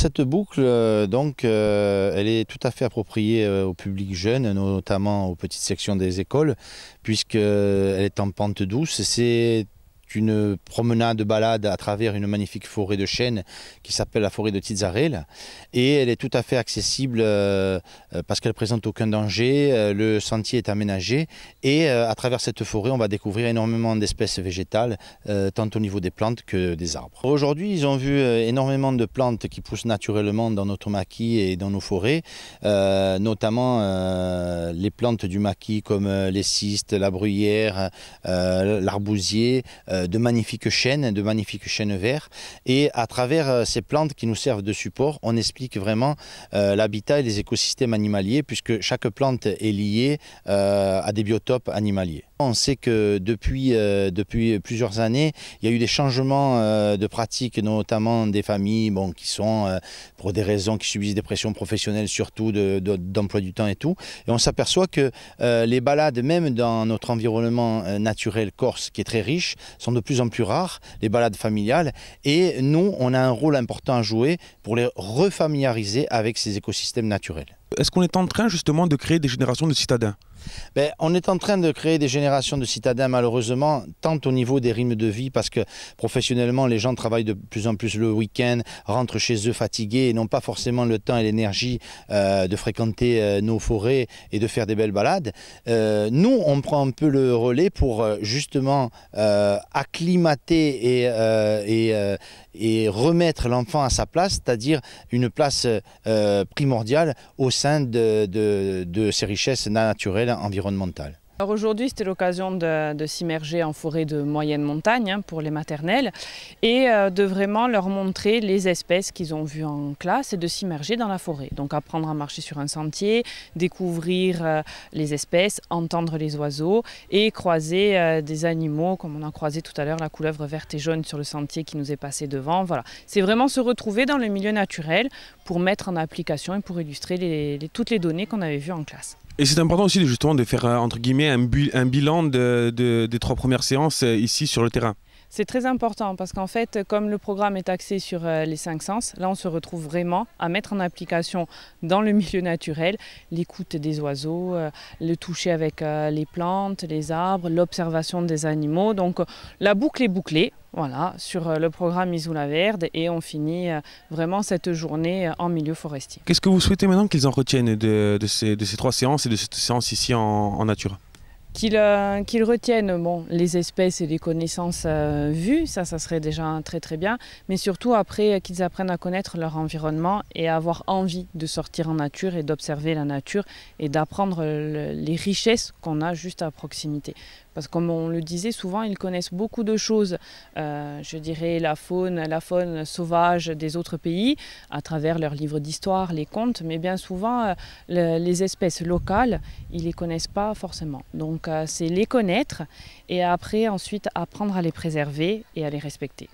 Cette boucle, euh, donc, euh, elle est tout à fait appropriée euh, au public jeune, notamment aux petites sections des écoles, puisqu'elle est en pente douce. C'est une promenade balade à travers une magnifique forêt de chênes qui s'appelle la forêt de Tizarel. Et elle est tout à fait accessible euh, euh, parce qu'elle ne présente aucun danger. Euh, le sentier est aménagé. Et à travers cette forêt, on va découvrir énormément d'espèces végétales, tant au niveau des plantes que des arbres. Aujourd'hui, ils ont vu énormément de plantes qui poussent naturellement dans notre maquis et dans nos forêts, notamment les plantes du maquis comme les cistes, la bruyère, l'arbousier. Euh, de magnifiques chênes, de magnifiques chênes verts. Et à travers euh, ces plantes qui nous servent de support, on explique vraiment euh, l'habitat et les écosystèmes animaliers, puisque chaque plante est liée à des biotopes animaliers. On sait que depuis, euh, depuis plusieurs années, il y a eu des changements euh, de pratiques, notamment des familles qui sont, euh, pour des raisons, qui subissent des pressions professionnelles, surtout d'emploi du temps et tout. Et on s'aperçoit que les balades, même dans notre environnement naturel corse, qui est très riche, sont de plus en plus rares, les balades familiales. Et nous, on a un rôle important à jouer pour les refamiliariser avec ces écosystèmes naturels. Est-ce qu'on est en train justement de créer des générations de citadins ben, on est en train de créer des générations de citadins, malheureusement, tant au niveau des rythmes de vie, parce que professionnellement, les gens travaillent de plus en plus le week-end, rentrent chez eux fatigués et n'ont pas forcément le temps et l'énergie euh, de fréquenter euh, nos forêts et de faire des belles balades. Euh, nous, on prend un peu le relais pour justement acclimater et, et, remettre l'enfant à sa place, c'est-à-dire une place primordiale au sein de, de, de ces richesses naturelles environnemental. Alors aujourd'hui, c'était l'occasion de, s'immerger en forêt de moyenne montagne hein, pour les maternelles et euh, de vraiment leur montrer les espèces qu'ils ont vues en classe et de s'immerger dans la forêt. Donc apprendre à marcher sur un sentier, découvrir euh, les espèces, entendre les oiseaux et croiser euh, des animaux comme on a croisé tout à l'heure la couleuvre verte et jaune sur le sentier qui nous est passé devant. Voilà, c'est vraiment se retrouver dans le milieu naturel pour mettre en application et pour illustrer toutes les données qu'on avait vues en classe. Et c'est important aussi justement de faire euh, entre guillemets un, un bilan des trois premières séances euh, ici sur le terrain. C'est très important parce qu'en fait, comme le programme est axé sur euh, les cinq sens, là on se retrouve vraiment à mettre en application dans le milieu naturel l'écoute des oiseaux, euh, le toucher avec euh, les plantes, les arbres, l'observation des animaux. Donc la boucle est bouclée. Voilà, sur le programme Isoula Verde et on finit vraiment cette journée en milieu forestier. Qu'est-ce que vous souhaitez maintenant qu'ils en retiennent de, ces, trois séances et de cette séance ici en, en nature Qu'ils euh, retiennent bon, les espèces et les connaissances euh, vues, ça, ça serait déjà très très bien, mais surtout après euh, qu'ils apprennent à connaître leur environnement et avoir envie de sortir en nature et d'observer la nature et d'apprendre les richesses qu'on a juste à proximité. Parce que comme on le disait souvent, ils connaissent beaucoup de choses, je dirais la faune, la faune sauvage des autres pays, à travers leurs livres d'histoire, les contes, mais bien souvent, les espèces locales, ils ne les connaissent pas forcément. Donc donc euh, c'est les connaître et après ensuite apprendre à les préserver et à les respecter.